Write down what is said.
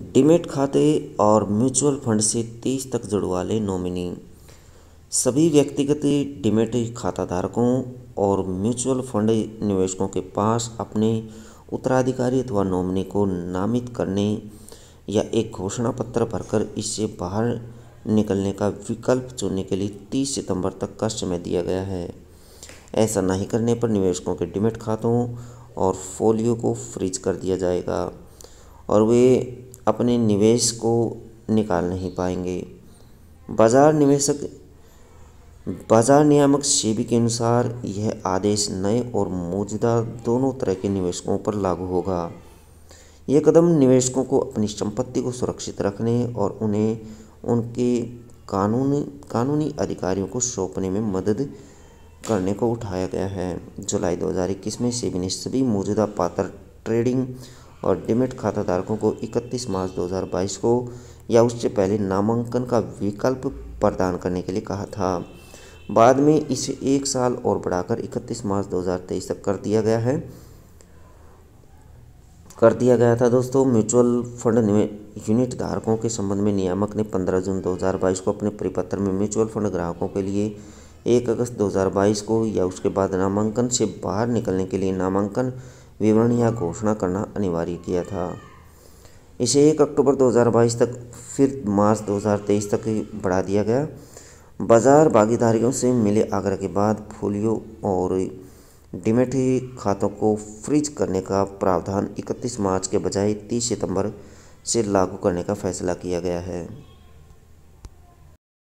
demat खाते और mutual fund से तीस तक जुड़वा लें नॉमिनी सभी व्यक्तिगत डिमेट खाता धारकों और म्यूचुअल फंड निवेशकों के पास अपने उत्तराधिकारी अथवा नॉमिनी को नामित करने या एक घोषणा पत्र भरकर इससे बाहर निकलने का विकल्प चुनने के लिए 30 सितंबर तक का समय दिया गया है ऐसा नहीं करने पर निवेशकों के डिमेट खातों और फोलियो को फ्रीज कर दिया जाएगा और वे अपने निवेश को निकाल नहीं पाएंगे बाज़ार निवेशक बाज़ार नियामक सेबी के अनुसार यह आदेश नए और मौजूदा दोनों तरह के निवेशकों पर लागू होगा यह कदम निवेशकों को अपनी संपत्ति को सुरक्षित रखने और उन्हें उनके कानून कानूनी अधिकारियों को सौंपने में मदद करने को उठाया गया है जुलाई 2021 में सेबी ने सभी मौजूदा पात्र ट्रेडिंग और डिमेट खाता धारकों को 31 मार्च 2022 को या उससे पहले नामांकन का विकल्प प्रदान करने के लिए कहा था बाद में इसे एक साल और बढ़ाकर 31 मार्च 2023 तक कर दिया गया है कर दिया गया था दोस्तों म्यूचुअल फंड यूनिट धारकों के संबंध में नियामक ने 15 जून 2022 को अपने परिपत्र में म्यूचुअल फंड ग्राहकों के लिए 1 अगस्त 2022 को या उसके बाद नामांकन से बाहर निकलने के लिए नामांकन विवरण या घोषणा करना अनिवार्य किया था इसे एक अक्टूबर 2022 तक फिर मार्च 2023 तक बढ़ा दिया गया बाज़ार भागीदारियों से मिले आग्रह के बाद फोलियो और डिमेट खातों को फ्रीज करने का प्रावधान 31 मार्च के बजाय 30 सितंबर से लागू करने का फैसला किया गया है